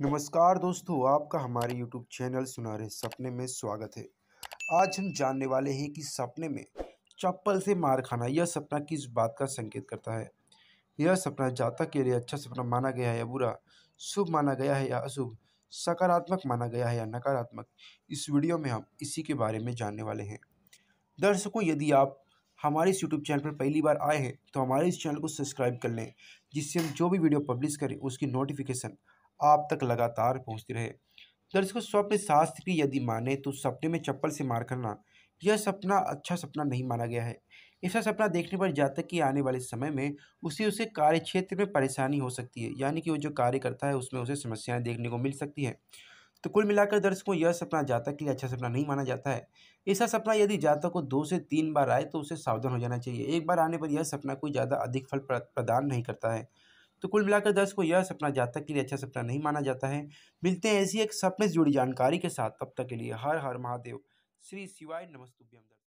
नमस्कार दोस्तों आपका हमारे YouTube चैनल सुना रहे सपने में स्वागत है आज हम जानने वाले हैं कि सपने में चप्पल से मार खाना यह सपना किस बात का संकेत करता है यह सपना जातक के लिए अच्छा सपना माना गया है या बुरा शुभ माना गया है या अशुभ सकारात्मक माना गया है या नकारात्मक इस वीडियो में हम इसी के बारे में जानने वाले हैं दर्शकों यदि आप हमारे इस यूट्यूब चैनल पर पहली बार आए हैं तो हमारे इस चैनल को सब्सक्राइब कर लें जिससे हम जो भी वीडियो पब्लिश करें उसकी नोटिफिकेशन आप तक लगातार पहुंचती रहे दर्शकों स्वप्न शास्त्र की यदि माने तो सपने में चप्पल से मार करना यह सपना अच्छा सपना नहीं माना गया है ऐसा सपना देखने पर जातक की आने वाले समय में उसे उसे कार्य क्षेत्र में परेशानी हो सकती है यानी कि वो जो कार्य करता है उसमें उसे समस्याएं देखने को मिल सकती है तो कुल मिलाकर दर्शकों यह सपना जातक के लिए अच्छा सपना नहीं माना जाता है ऐसा सपना यदि जातक को दो से तीन बार आए तो उसे सावधान हो जाना चाहिए एक बार आने पर यह सपना कोई ज़्यादा अधिक फल प्रदान नहीं करता है तो कुल मिलाकर दस को यह सपना जातक के लिए अच्छा सपना नहीं माना जाता है मिलते हैं ऐसी एक सपने से जुड़ी जानकारी के साथ तब तक के लिए हर हर महादेव श्री शिवाय नमस्तुभ्यम